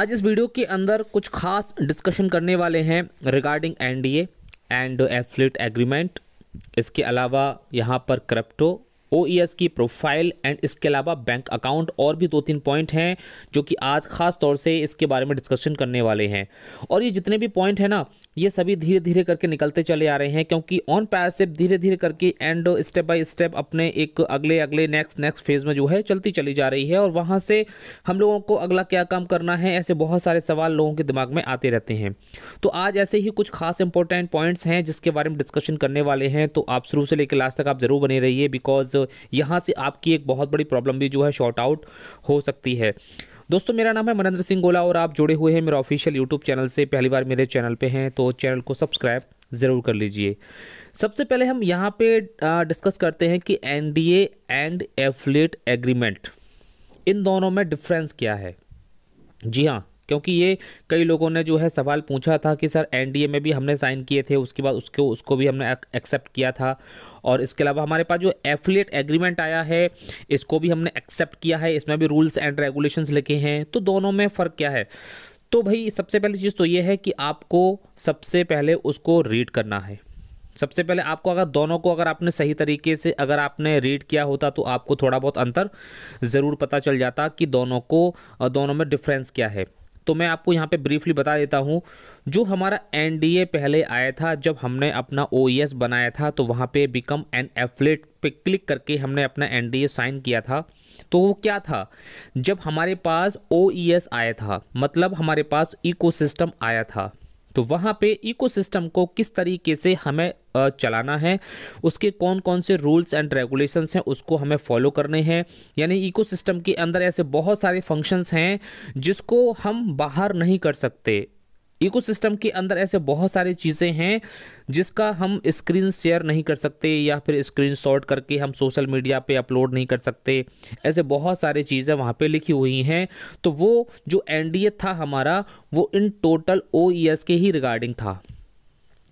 आज इस वीडियो के अंदर कुछ खास डिस्कशन करने वाले हैं regarding NDA and affiliate agreement इसके अलावा यहाँ पर क्रिप्टो ओ e की प्रोफाइल एंड इसके अलावा बैंक अकाउंट और भी दो तीन पॉइंट हैं जो कि आज खास तौर से इसके बारे में डिस्कशन करने वाले हैं और ये जितने भी पॉइंट हैं ना ये सभी धीरे धीरे करके निकलते चले आ रहे हैं क्योंकि ऑन पैरासिप धीरे धीरे करके एंड स्टेप बाय स्टेप अपने एक अगले अगले नेक्स्ट नेक्स्ट फेज में जो है चलती चली जा रही है और वहाँ से हम लोगों को अगला क्या काम करना है ऐसे बहुत सारे सवाल लोगों के दिमाग में आते रहते हैं तो आज ऐसे ही कुछ खास इंपॉर्टेंट पॉइंट्स हैं जिसके बारे में डिस्कशन करने वाले हैं तो आप शुरू से लेकर लास्ट तक आप ज़रूर बने रहिए बिकॉज यहाँ से आपकी एक बहुत बड़ी प्रॉब्लम भी जो है शॉर्ट आउट हो सकती है दोस्तों मेरा नाम है मनेंद्र सिंह गोला और आप जुड़े हुए हैं मेरा ऑफिशियल यूट्यूब चैनल से पहली बार मेरे चैनल पे हैं तो चैनल को सब्सक्राइब ज़रूर कर लीजिए सबसे पहले हम यहाँ पे डिस्कस करते हैं कि एन एंड एफलेट एग्रीमेंट इन दोनों में डिफ्रेंस क्या है जी हाँ क्योंकि ये कई लोगों ने जो है सवाल पूछा था कि सर एनडीए में भी हमने साइन किए थे उसके बाद उसको उसको भी हमने एक्सेप्ट किया था और इसके अलावा हमारे पास जो एफिलेट एग्रीमेंट आया है इसको भी हमने एक्सेप्ट किया है इसमें भी रूल्स एंड रेगुलेशन लिखे हैं तो दोनों में फ़र्क क्या है तो भाई सबसे पहली चीज़ तो ये है कि आपको सबसे पहले उसको रीड करना है सबसे पहले आपको अगर दोनों को अगर आपने सही तरीके से अगर आपने रीड किया होता तो आपको थोड़ा बहुत अंतर ज़रूर पता चल जाता कि दोनों को दोनों में डिफरेंस क्या है तो मैं आपको यहाँ पे ब्रीफली बता देता हूँ जो हमारा एनडीए पहले आया था जब हमने अपना ओईएस e बनाया था तो वहाँ पे बिकम एन एफलेट पे क्लिक करके हमने अपना एनडीए साइन किया था तो वो क्या था जब हमारे पास ओईएस e आया था मतलब हमारे पास इकोसिस्टम आया था तो वहाँ पे इकोसिस्टम को किस तरीके से हमें चलाना है उसके कौन कौन से रूल्स एंड रेगुलेशंस हैं उसको हमें फॉलो करने हैं यानी इकोसिस्टम के अंदर ऐसे बहुत सारे फंक्शंस हैं जिसको हम बाहर नहीं कर सकते इकोसिस्टम के अंदर ऐसे बहुत सारी चीज़ें हैं जिसका हम स्क्रीन शेयर नहीं कर सकते या फिर स्क्रीन शॉट करके हम सोशल मीडिया पे अपलोड नहीं कर सकते ऐसे बहुत सारी चीज़ें वहाँ पे लिखी हुई हैं तो वो जो एनडीए था हमारा वो इन टोटल ओ e के ही रिगार्डिंग था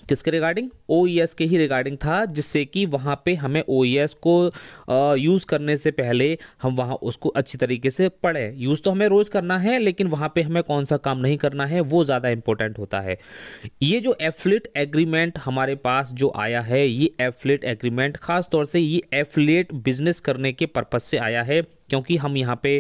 किसके रिगार्डिंग ओ e के ही रिगार्डिंग था जिससे कि वहाँ पे हमें ओ e को यूज़ करने से पहले हम वहाँ उसको अच्छी तरीके से पढ़ें यूज़ तो हमें रोज़ करना है लेकिन वहाँ पे हमें कौन सा काम नहीं करना है वो ज़्यादा इम्पोर्टेंट होता है ये जो एफलेट एग्रीमेंट हमारे पास जो आया है ये एफलेट एग्रीमेंट ख़ास तौर से ये एफलेट बिजनेस करने के पर्पज़ से आया है क्योंकि हम यहाँ पे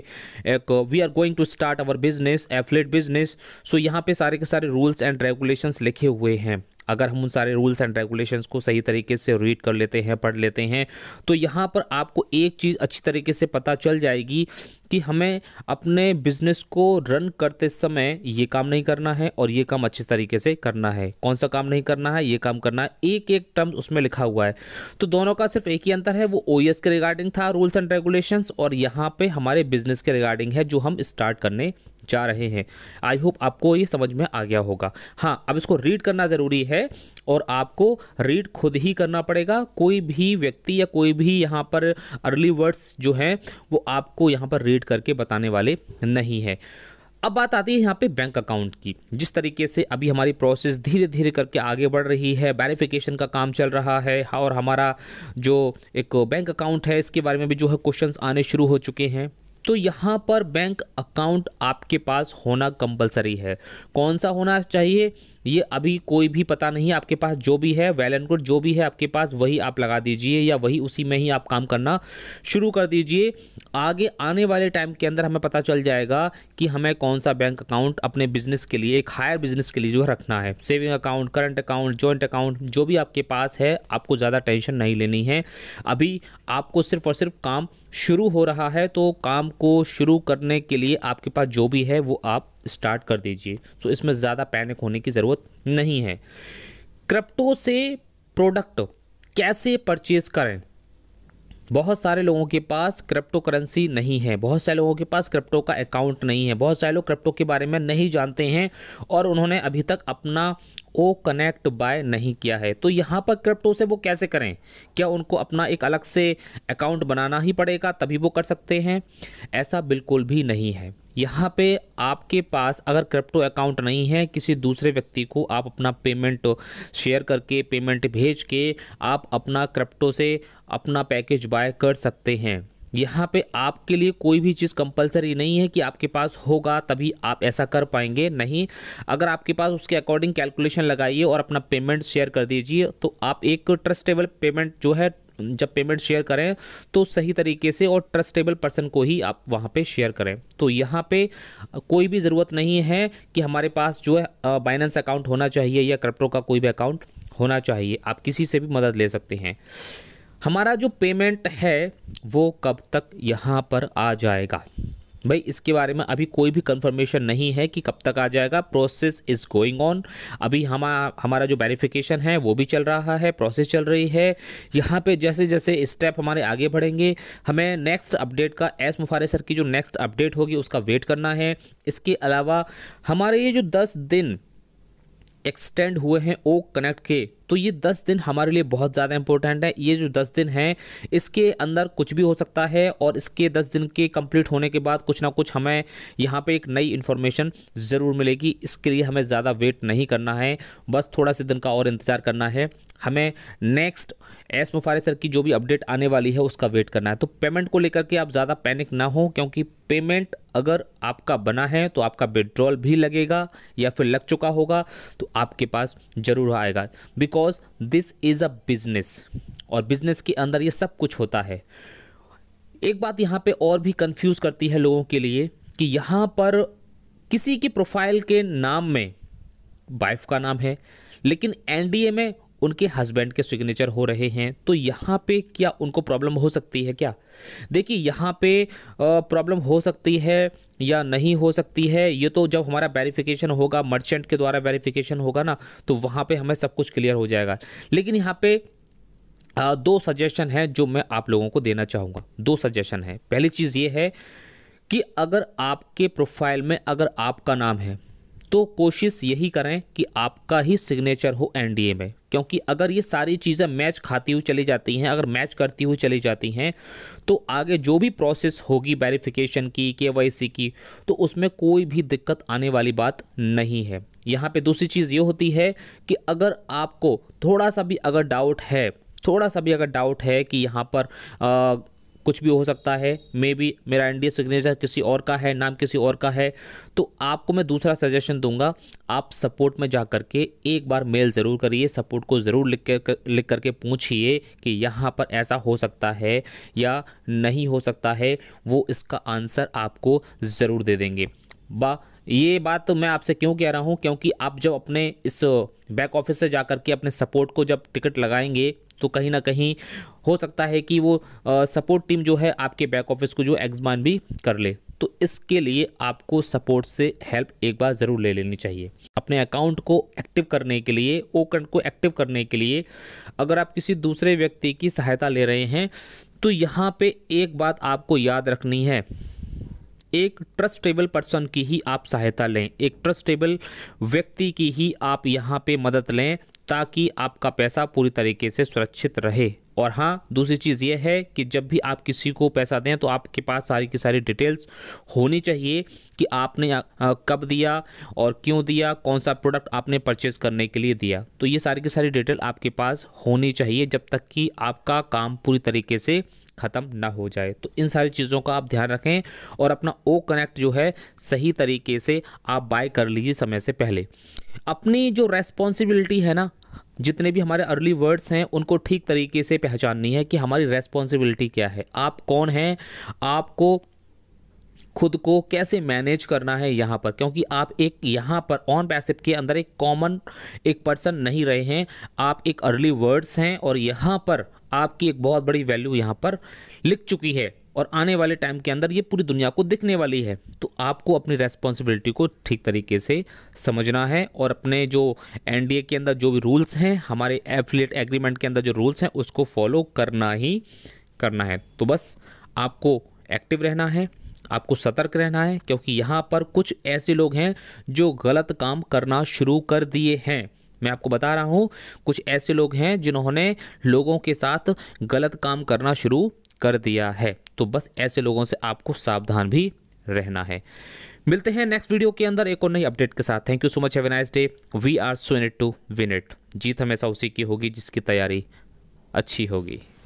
एक we are going to start our business affiliate business so यहाँ पे सारे के सारे रूल्स एंड रेगुलेशंस लिखे हुए हैं अगर हम उन सारे रूल्स एंड रेगुलेशंस को सही तरीके से रीड कर लेते हैं पढ़ लेते हैं तो यहाँ पर आपको एक चीज़ अच्छी तरीके से पता चल जाएगी कि हमें अपने बिजनेस को रन करते समय ये काम नहीं करना है और ये काम अच्छे तरीके से करना है कौन सा काम नहीं करना है ये काम करना है एक एक टर्म उसमें लिखा हुआ है तो दोनों का सिर्फ एक ही अंतर है वो ओ e के रिगार्डिंग था रूल्स एंड रेगुलेशंस और यहाँ पे हमारे बिजनेस के रिगार्डिंग है जो हम स्टार्ट करने जा रहे हैं आई होप आपको ये समझ में आ गया होगा हाँ अब इसको रीड करना ज़रूरी है है और आपको रीड खुद ही करना पड़ेगा कोई भी व्यक्ति या कोई भी यहाँ पर अर्ली वर्ड्स जो हैं वो आपको यहाँ पर रीड करके बताने वाले नहीं है अब बात आती है यहाँ पे बैंक अकाउंट की जिस तरीके से अभी हमारी प्रोसेस धीरे धीरे करके आगे बढ़ रही है वेरिफिकेशन का काम चल रहा है और हमारा जो एक बैंक अकाउंट है इसके बारे में भी जो है क्वेश्चंस आने शुरू हो चुके हैं तो यहाँ पर बैंक अकाउंट आपके पास होना कंपलसरी है कौन सा होना चाहिए ये अभी कोई भी पता नहीं आपके पास जो भी है वेल एंड गुड जो भी है आपके पास वही आप लगा दीजिए या वही उसी में ही आप काम करना शुरू कर दीजिए आगे आने वाले टाइम के अंदर हमें पता चल जाएगा कि हमें कौन सा बैंक अकाउंट अपने बिजनेस के लिए एक हायर बिजनेस के लिए जो है रखना है saving account current account joint account जो भी आपके पास है आपको ज़्यादा टेंशन नहीं लेनी है अभी आपको सिर्फ और सिर्फ काम शुरू हो रहा है तो काम को शुरू करने के लिए आपके पास जो भी है वो आप स्टार्ट कर दीजिए सो इसमें ज़्यादा पैनिक होने की ज़रूरत नहीं है क्रिप्टो से प्रोडक्ट कैसे परचेज़ करें बहुत सारे लोगों के पास क्रिप्टो करेंसी नहीं है बहुत सारे लोगों के पास क्रिप्टो का अकाउंट नहीं है बहुत सारे लोग क्रिप्टो के बारे में नहीं जानते हैं और उन्होंने अभी तक अपना ओ कनेक्ट बाय नहीं किया है तो यहाँ पर क्रिप्टो से वो कैसे करें क्या उनको अपना एक अलग से अकाउंट बनाना ही पड़ेगा तभी वो कर सकते हैं ऐसा बिल्कुल भी नहीं है यहाँ पे आपके पास अगर क्रिप्टो अकाउंट नहीं है किसी दूसरे व्यक्ति को आप अपना पेमेंट शेयर करके पेमेंट भेज के आप अपना क्रिप्टो से अपना पैकेज बाय कर सकते हैं यहाँ पे आपके लिए कोई भी चीज़ कंपलसरी नहीं है कि आपके पास होगा तभी आप ऐसा कर पाएंगे नहीं अगर आपके पास उसके अकॉर्डिंग कैलकुलेशन लगाइए और अपना पेमेंट शेयर कर दीजिए तो आप एक ट्रस्टेबल पेमेंट जो है जब पेमेंट शेयर करें तो सही तरीके से और ट्रस्टेबल पर्सन को ही आप वहाँ पे शेयर करें तो यहाँ पे कोई भी ज़रूरत नहीं है कि हमारे पास जो है बाइनेंस अकाउंट होना चाहिए या क्रिप्टो का कोई भी अकाउंट होना चाहिए आप किसी से भी मदद ले सकते हैं हमारा जो पेमेंट है वो कब तक यहाँ पर आ जाएगा भाई इसके बारे में अभी कोई भी कंफर्मेशन नहीं है कि कब तक आ जाएगा प्रोसेस इज़ गोइंग ऑन अभी हम हमारा जो वेरिफिकेशन है वो भी चल रहा है प्रोसेस चल रही है यहाँ पे जैसे जैसे स्टेप हमारे आगे बढ़ेंगे हमें नेक्स्ट अपडेट का एस मुफारे सर की जो नेक्स्ट अपडेट होगी उसका वेट करना है इसके अलावा हमारे ये जो दस दिन एक्सटेंड हुए हैं ओ कनेक्ट के तो ये दस दिन हमारे लिए बहुत ज़्यादा इंपॉर्टेंट है ये जो दस दिन हैं इसके अंदर कुछ भी हो सकता है और इसके दस दिन के कंप्लीट होने के बाद कुछ ना कुछ हमें यहाँ पे एक नई इन्फॉर्मेशन ज़रूर मिलेगी इसके लिए हमें ज़्यादा वेट नहीं करना है बस थोड़ा से दिन का और इंतज़ार करना है हमें नेक्स्ट एस मुफारे सर की जो भी अपडेट आने वाली है उसका वेट करना है तो पेमेंट को लेकर के आप ज़्यादा पैनिक ना हो क्योंकि पेमेंट अगर आपका बना है तो आपका विड्रॉल भी लगेगा या फिर लग चुका होगा तो आपके पास ज़रूर आएगा because because this is a business और बिजनेस के अंदर ये सब कुछ होता है एक बात यहाँ पे और भी कंफ्यूज करती है लोगों के लिए कि यहाँ पर किसी की प्रोफाइल के नाम में वाइफ का नाम है लेकिन एनडीए में उनके हस्बैंड के सिग्नेचर हो रहे हैं तो यहाँ पे क्या उनको प्रॉब्लम हो सकती है क्या देखिए यहाँ पे प्रॉब्लम हो सकती है या नहीं हो सकती है ये तो जब हमारा वेरिफिकेशन होगा मर्चेंट के द्वारा वेरिफिकेशन होगा ना तो वहाँ पे हमें सब कुछ क्लियर हो जाएगा लेकिन यहाँ पे दो सजेशन है जो मैं आप लोगों को देना चाहूँगा दो सजेशन है पहली चीज़ ये है कि अगर आपके प्रोफाइल में अगर आपका नाम है तो कोशिश यही करें कि आपका ही सिग्नेचर हो एनडीए में क्योंकि अगर ये सारी चीज़ें मैच खाती हुई चली जाती हैं अगर मैच करती हुई चली जाती हैं तो आगे जो भी प्रोसेस होगी वेरिफिकेशन की के की तो उसमें कोई भी दिक्कत आने वाली बात नहीं है यहाँ पे दूसरी चीज़ ये होती है कि अगर आपको थोड़ा सा भी अगर डाउट है थोड़ा सा भी अगर डाउट है कि यहाँ पर आ, कुछ भी हो सकता है मे बी मेरा एनडीए सिग्नेचर किसी और का है नाम किसी और का है तो आपको मैं दूसरा सजेशन दूंगा आप सपोर्ट में जा करके एक बार मेल ज़रूर करिए सपोर्ट को ज़रूर लिख कर लिख करके पूछिए कि यहाँ पर ऐसा हो सकता है या नहीं हो सकता है वो इसका आंसर आपको ज़रूर दे देंगे बा ये बात तो मैं आपसे क्यों कह रहा हूँ क्योंकि आप जब अपने इस बैक ऑफिस से जा कर के अपने सपोर्ट को जब टिकट लगाएंगे तो कहीं ना कहीं हो सकता है कि वो सपोर्ट टीम जो है आपके बैक ऑफिस को जो एग्जमान भी कर ले तो इसके लिए आपको सपोर्ट से हेल्प एक बार ज़रूर ले लेनी चाहिए अपने अकाउंट को एक्टिव करने के लिए ओकन को एक्टिव करने के लिए अगर आप किसी दूसरे व्यक्ति की सहायता ले रहे हैं तो यहाँ पे एक बात आपको याद रखनी है एक ट्रस्टेबल पर्सन की ही आप सहायता लें एक ट्रस्टेबल व्यक्ति की ही आप यहाँ पे मदद लें ताकि आपका पैसा पूरी तरीके से सुरक्षित रहे और हाँ दूसरी चीज़ ये है कि जब भी आप किसी को पैसा दें तो आपके पास सारी की सारी डिटेल्स होनी चाहिए कि आपने कब दिया और क्यों दिया कौन सा प्रोडक्ट आपने परचेज करने के लिए दिया तो ये सारी की सारी डिटेल आपके पास होनी चाहिए जब तक कि आपका काम पूरी तरीके से ख़त्म ना हो जाए तो इन सारी चीज़ों का आप ध्यान रखें और अपना ओ कनेक्ट जो है सही तरीके से आप बाय कर लीजिए समय से पहले अपनी जो रेस्पॉन्सिबिलिटी है ना जितने भी हमारे अर्ली वर्ड्स हैं उनको ठीक तरीके से पहचाननी है कि हमारी रेस्पॉन्सिबिलिटी क्या है आप कौन हैं आपको खुद को कैसे मैनेज करना है यहाँ पर क्योंकि आप एक यहाँ पर ऑन पैसिव के अंदर एक कॉमन एक पर्सन नहीं रहे हैं आप एक अर्ली वर्ड्स हैं और यहाँ पर आपकी एक बहुत बड़ी वैल्यू यहाँ पर लिख चुकी है और आने वाले टाइम के अंदर ये पूरी दुनिया को दिखने वाली है तो आपको अपनी रेस्पॉन्सिबिलिटी को ठीक तरीके से समझना है और अपने जो एनडीए के अंदर जो भी रूल्स हैं हमारे एफिलेट एग्रीमेंट के अंदर जो रूल्स हैं उसको फॉलो करना ही करना है तो बस आपको एक्टिव रहना है आपको सतर्क रहना है क्योंकि यहाँ पर कुछ ऐसे लोग हैं जो गलत काम करना शुरू कर दिए हैं मैं आपको बता रहा हूँ कुछ ऐसे लोग हैं जिन्होंने लोगों के साथ गलत काम करना शुरू कर दिया है तो बस ऐसे लोगों से आपको सावधान भी रहना है मिलते हैं नेक्स्ट वीडियो के अंदर एक और नई अपडेट के साथ thank you so much have nice day we are so it to win it जीत हमेशा उसी की होगी जिसकी तैयारी अच्छी होगी